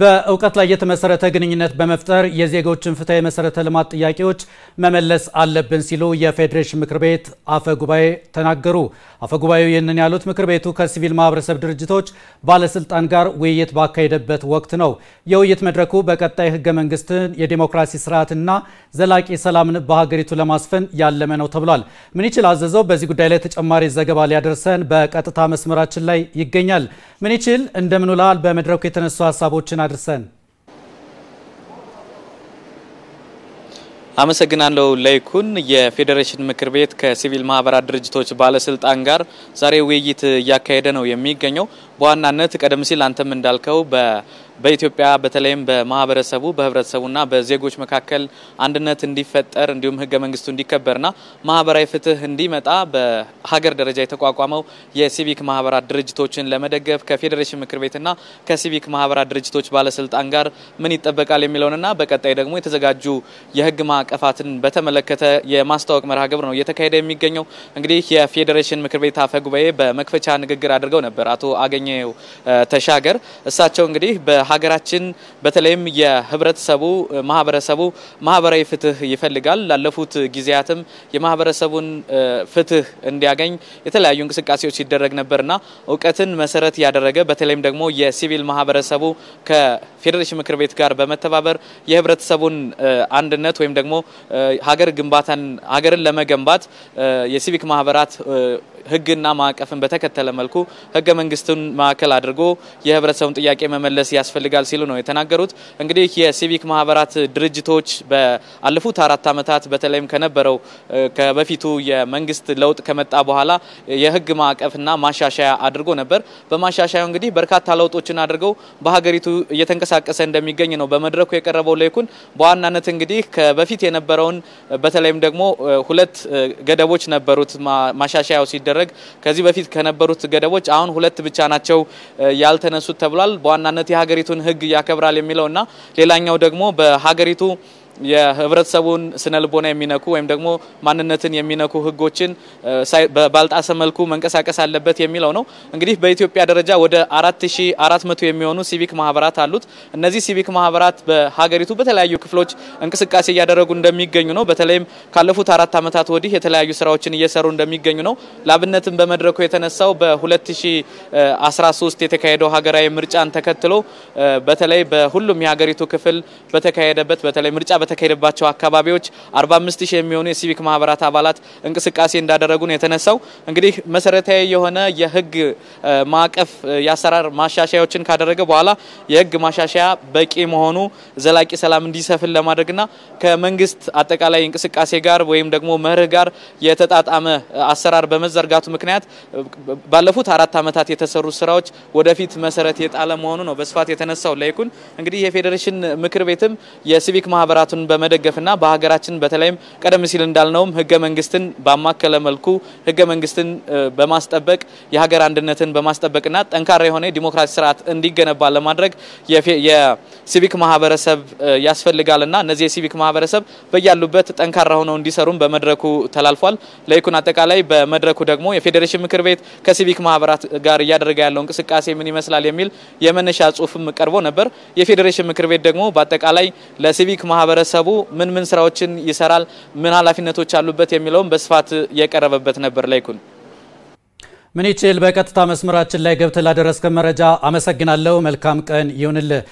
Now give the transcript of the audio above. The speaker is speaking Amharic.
በእውቀት ላይ የተመሰረተ ግንኙነት በመፍጠር የዜጎችን ፍትሐዊ መሰረተ ልማት ጥያቄዎች መመለስ አለብን ሲሉ የፌዴሬሽን ምክር ቤት አፈ ጉባኤ ተናገሩ። አፈ ጉባኤው ይህንን ያሉት ምክር ቤቱ ከሲቪል ማህበረሰብ ድርጅቶች ባለስልጣን ጋር ውይይት ባካሄደበት ወቅት ነው። የውይይት መድረኩ በቀጣይ ህገ መንግስትን፣ የዴሞክራሲ ስርዓትና ዘላቂ ሰላምን በሀገሪቱ ለማስፈን ያለመ ነው ተብሏል። ምንይችል አዘዘው በዚህ ጉዳይ ላይ ተጨማሪ ዘገባ ሊያደርሰን በቀጥታ መስመራችን ላይ ይገኛል። ምንይችል እንደምንላል በመድረኩ የተነሱ ሀሳቦችን መረጃዎችን አድርሰን። አመሰግናለሁ ለይኩን። የፌዴሬሽን ምክር ቤት ከሲቪል ማህበራት ድርጅቶች ባለስልጣን ጋር ዛሬ ውይይት እያካሄደ ነው የሚገኘው። በዋናነት ቀደም ሲል አንተም እንዳልከው በኢትዮጵያ በተለይም በማህበረሰቡ በህብረተሰቡና በዜጎች መካከል አንድነት እንዲፈጠር እንዲሁም ህገ መንግስቱ እንዲከበርና ማህበራዊ ፍትህ እንዲመጣ በሀገር ደረጃ የተቋቋመው የሲቪክ ማህበራት ድርጅቶችን ለመደገፍ ከፌዴሬሽን ምክር ቤትና ከሲቪክ ማህበራት ድርጅቶች ባለስልጣን ጋር ምን ይጠበቃል የሚለውንና በቀጣይ ደግሞ የተዘጋጁ የህግ ማዕቀፋትን በተመለከተ የማስታወቅ መርሃ ግብር ነው እየተካሄደ የሚገኘው። እንግዲህ የፌዴሬሽን ምክር ቤት አፈ ጉባኤ በመክፈቻ ንግግር አድርገው ነበር አቶ አገኘ ስንኘው ተሻገር እሳቸው እንግዲህ በሀገራችን በተለይም የህብረተሰቡ ማህበረሰቡ ማህበራዊ ፍትህ ይፈልጋል። ላለፉት ጊዜያትም የማህበረሰቡን ፍትህ እንዲያገኝ የተለያዩ እንቅስቃሴዎች ሲደረግ ነበርና እውቀትን መሰረት ያደረገ በተለይም ደግሞ የሲቪል ማህበረሰቡ ከፌዴሬሽን ምክር ቤት ጋር በመተባበር የህብረተሰቡን አንድነት ወይም ደግሞ ሀገር ግንባታን ሀገርን ለመገንባት የሲቪክ ማህበራት ህግና ማዕቀፍን በተከተለ መልኩ ሕገ መንግስትን ማዕከል አድርጎ የህብረተሰቡን ጥያቄ መመለስ ያስፈልጋል ሲሉ ነው የተናገሩት። እንግዲህ የሲቪክ ማህበራት ድርጅቶች በአለፉት አራት ዓመታት በተለይም ከነበረው ከበፊቱ የመንግስት ለውጥ ከመጣ በኋላ የህግ ማዕቀፍና ማሻሻያ አድርጎ ነበር። በማሻሻያው እንግዲህ በርካታ ለውጦችን አድርገው በሀገሪቱ እየተንቀሳቀሰ እንደሚገኝ ነው በመድረኩ የቀረበው ለይኩን በዋናነት እንግዲህ ከበፊት የነበረውን በተለይም ደግሞ ሁለት ገደቦች ነበሩት ማሻሻያው ሲደረግ ሲደረግ ከዚህ በፊት ከነበሩት ገደቦች አሁን ሁለት ብቻ ናቸው ያልተነሱት ተብሏል። በዋናነት የሀገሪቱን ሕግ ያከብራል የሚለውና ሌላኛው ደግሞ በሀገሪቱ የህብረተሰቡን ስነልቦና የሚነኩ ወይም ደግሞ ማንነትን የሚነኩ ህጎችን ባልጣሰ መልኩ መንቀሳቀስ አለበት የሚለው ነው። እንግዲህ በኢትዮጵያ ደረጃ ወደ 4400 የሚሆኑ ሲቪክ ማህበራት አሉት። እነዚህ ሲቪክ ማህበራት በሀገሪቱ በተለያዩ ክፍሎች እንቅስቃሴ እያደረጉ እንደሚገኙ ነው። በተለይም ካለፉት አራት ዓመታት ወዲህ የተለያዩ ስራዎችን እየሰሩ እንደሚገኙ ነው። ላብነትን በመድረኩ የተነሳው በ2013 የተካሄደው ሀገራዊ ምርጫን ተከትሎ በተለይ በሁሉም የሀገሪቱ ክፍል በተካሄደበት በተለይ ምርጫ በተካሄደባቸው አካባቢዎች 45 ሺህ የሚሆኑ የሲቪክ ማህበራት አባላት እንቅስቃሴ እንዳደረጉ ነው የተነሳው። እንግዲህ መሰረታዊ የሆነ የህግ ማዕቀፍ የአሰራር ማሻሻያዎችን ካደረገ በኋላ የህግ ማሻሻያ በቂ መሆኑ ዘላቂ ሰላም እንዲሰፍን ለማድረግና ከመንግስት አጠቃላይ እንቅስቃሴ ጋር ወይም ደግሞ መርህ ጋር የተጣጣመ አሰራር በመዘርጋቱ ምክንያት ባለፉት አራት ዓመታት የተሰሩ ስራዎች ወደፊት መሰረት የጣለ መሆኑ ነው በስፋት የተነሳው። ላይኩን እንግዲህ የፌዴሬሽን ምክር ቤትም የሲቪክ ማህበራቱን ስርዓትን በመደገፍና በሀገራችን በተለይም ቀደም ሲል እንዳልነውም ህገ መንግስትን ባማከለ መልኩ ህገ መንግስትን በማስጠበቅ የሀገር አንድነትን በማስጠበቅና ጠንካራ የሆነ ዲሞክራሲ ስርዓት እንዲገነባ ለማድረግ የሲቪክ ማህበረሰብ ያስፈልጋልና እነዚህ የሲቪክ ማህበረሰብ በያሉበት ጠንካራ ሆነው እንዲሰሩም በመድረኩ ተላልፏል። ለይኩን አጠቃላይ በመድረኩ ደግሞ የፌዴሬሽን ምክር ቤት ከሲቪክ ማህበራት ጋር እያደረገ ያለው እንቅስቃሴ ምን ይመስላል የሚል የመነሻ ጽሁፍም ቀርቦ ነበር። የፌዴሬሽን ምክር ቤት ደግሞ በአጠቃላይ ለሲቪክ ማህበረሰብ ግለሰቡ ምን ምን ስራዎችን ይሰራል፣ ምን ኃላፊነቶች አሉበት የሚለውም በስፋት የቀረበበት ነበር። ላይኩን ምን ይችል በቀጥታ መስመራችን ላይ ገብተህ ላደረስከ መረጃ አመሰግናለሁ። መልካም ቀን ይሁንልህ።